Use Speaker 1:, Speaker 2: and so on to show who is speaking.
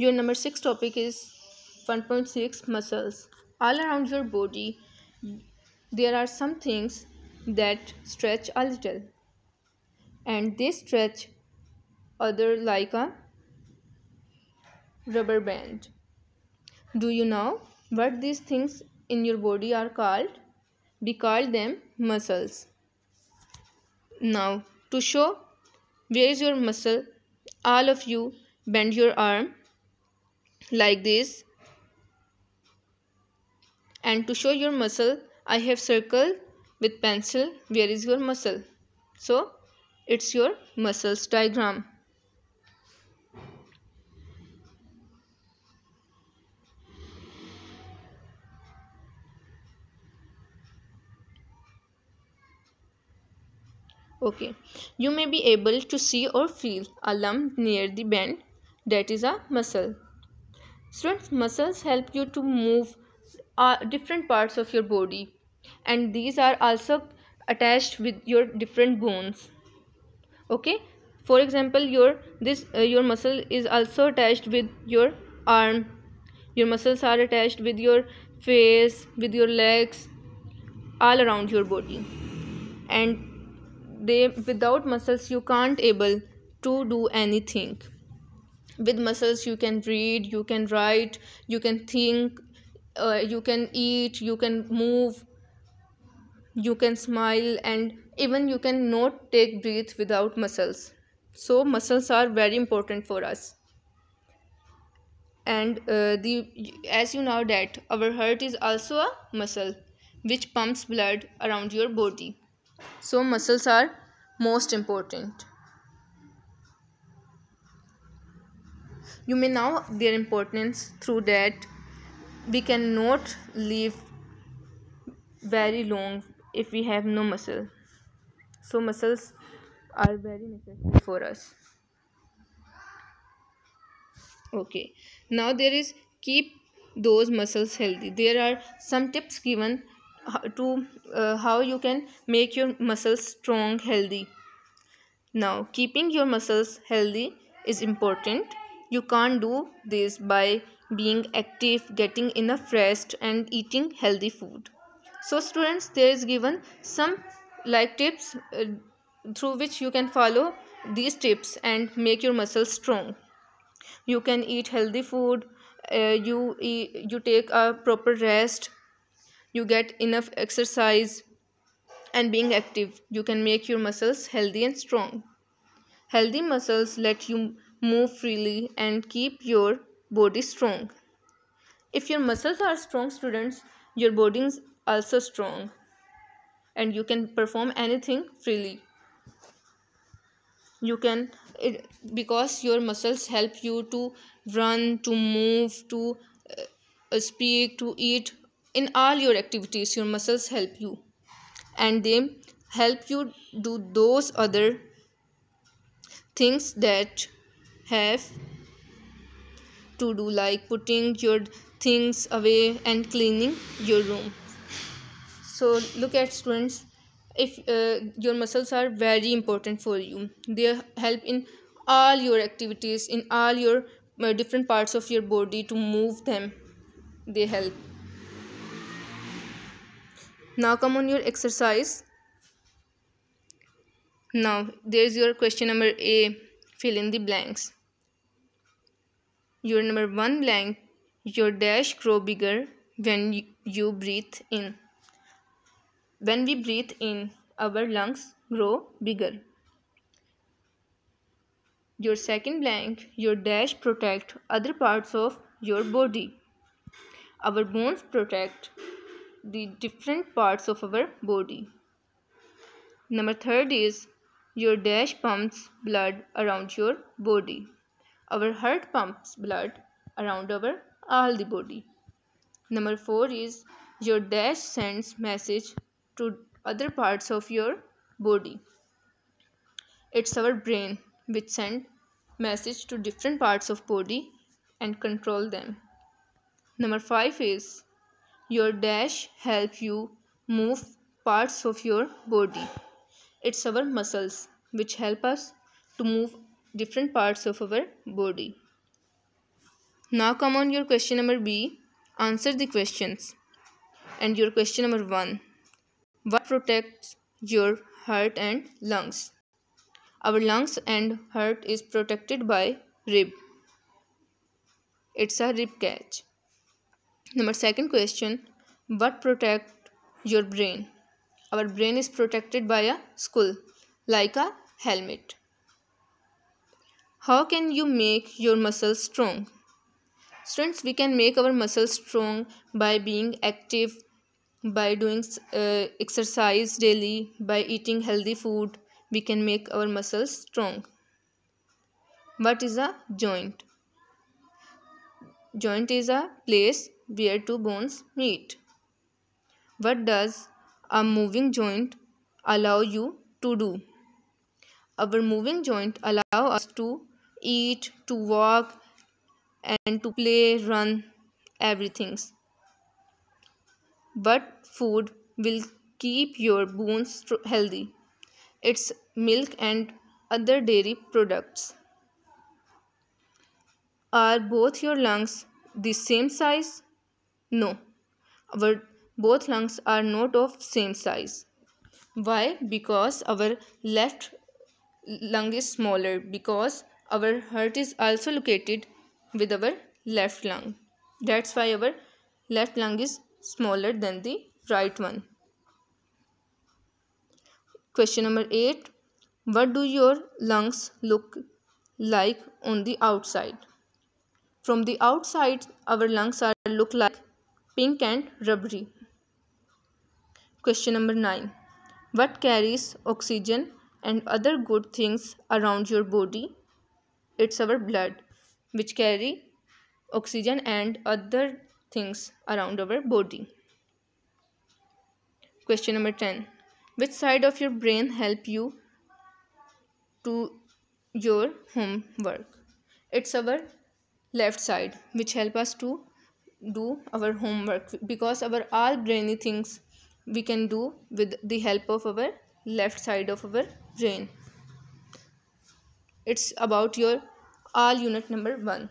Speaker 1: Your number 6 topic is 1.6 Muscles. All around your body, there are some things that stretch a little and they stretch other like a rubber band. Do you know what these things in your body are called? We call them muscles. Now, to show where is your muscle, all of you bend your arm like this and to show your muscle I have circled with pencil where is your muscle so it's your muscles diagram okay you may be able to see or feel a lump near the band that is a muscle Students, muscles help you to move uh, different parts of your body and these are also attached with your different bones. Okay, for example, your this uh, your muscle is also attached with your arm. Your muscles are attached with your face, with your legs, all around your body. And they without muscles you can't able to do anything with muscles you can read you can write you can think uh, you can eat you can move you can smile and even you can not take breath without muscles so muscles are very important for us and uh, the as you know that our heart is also a muscle which pumps blood around your body so muscles are most important you may know their importance through that we cannot live very long if we have no muscle so muscles are very necessary for us okay now there is keep those muscles healthy there are some tips given to uh, how you can make your muscles strong healthy now keeping your muscles healthy is important you can't do this by being active getting enough rest and eating healthy food so students there is given some like tips uh, through which you can follow these tips and make your muscles strong you can eat healthy food uh, you you take a proper rest you get enough exercise and being active you can make your muscles healthy and strong healthy muscles let you move freely and keep your body strong. If your muscles are strong students, your body is also strong and you can perform anything freely. You can it, because your muscles help you to run, to move, to uh, speak, to eat in all your activities your muscles help you and they help you do those other things that have to do like putting your things away and cleaning your room so look at students if uh, your muscles are very important for you they help in all your activities in all your uh, different parts of your body to move them they help now come on your exercise now there's your question number a fill in the blanks your number one blank. Your dash grow bigger when you, you breathe in. When we breathe in, our lungs grow bigger. Your second blank, your dash protect other parts of your body. Our bones protect the different parts of our body. Number third is your dash pumps blood around your body. Our heart pumps blood around our all the body. Number 4 is your dash sends message to other parts of your body. It's our brain which send message to different parts of body and control them. Number 5 is your dash help you move parts of your body. It's our muscles which help us to move different parts of our body. Now come on your question number B. Answer the questions. And your question number 1. What protects your heart and lungs? Our lungs and heart is protected by rib. It's a rib cage. Number second question. What protects your brain? Our brain is protected by a skull like a helmet. How can you make your muscles strong? Students, we can make our muscles strong by being active, by doing uh, exercise daily, by eating healthy food. We can make our muscles strong. What is a joint? Joint is a place where two bones meet. What does a moving joint allow you to do? Our moving joint allow us to eat, to walk, and to play, run, everything. But food will keep your bones healthy. It's milk and other dairy products. Are both your lungs the same size? No. Our both lungs are not of same size. Why? Because our left lung is smaller because our heart is also located with our left lung that's why our left lung is smaller than the right one question number 8 what do your lungs look like on the outside from the outside our lungs are look like pink and rubbery question number 9 what carries oxygen and other good things around your body it's our blood which carry oxygen and other things around our body question number 10 which side of your brain help you to your homework it's our left side which help us to do our homework because our all brainy things we can do with the help of our left side of our brain it's about your all unit number 1